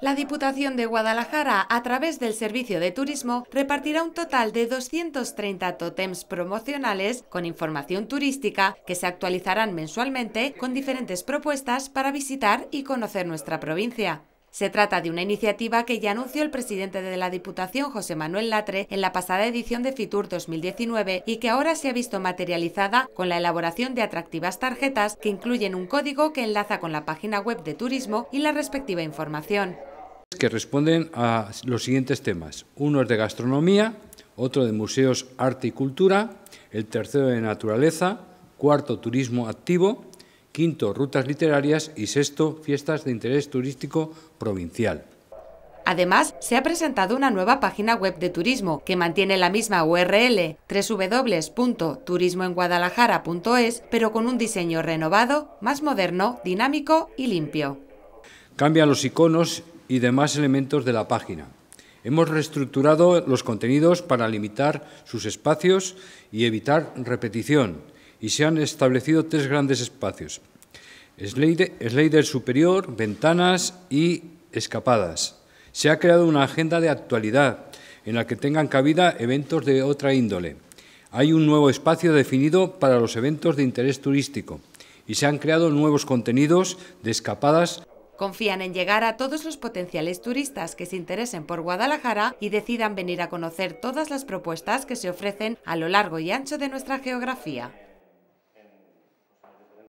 La Diputación de Guadalajara, a través del Servicio de Turismo, repartirá un total de 230 totems promocionales con información turística que se actualizarán mensualmente con diferentes propuestas para visitar y conocer nuestra provincia. Se trata de una iniciativa que ya anunció el presidente de la Diputación, José Manuel Latre, en la pasada edición de FITUR 2019 y que ahora se ha visto materializada con la elaboración de atractivas tarjetas que incluyen un código que enlaza con la página web de turismo y la respectiva información que responden a los siguientes temas. Uno es de gastronomía, otro de museos, arte y cultura, el tercero de naturaleza, cuarto turismo activo, quinto rutas literarias y sexto fiestas de interés turístico provincial. Además, se ha presentado una nueva página web de turismo que mantiene la misma URL www.turismoenguadalajara.es, pero con un diseño renovado, más moderno, dinámico y limpio. Cambian los iconos y demás elementos de la página. Hemos reestructurado los contenidos para limitar sus espacios y evitar repetición, y se han establecido tres grandes espacios. Slider, superior, ventanas y escapadas. Se ha creado una agenda de actualidad en la que tengan cabida eventos de otra índole. Hay un nuevo espacio definido para los eventos de interés turístico y se han creado nuevos contenidos de escapadas Confían en llegar a todos los potenciales turistas que se interesen por Guadalajara y decidan venir a conocer todas las propuestas que se ofrecen a lo largo y ancho de nuestra geografía.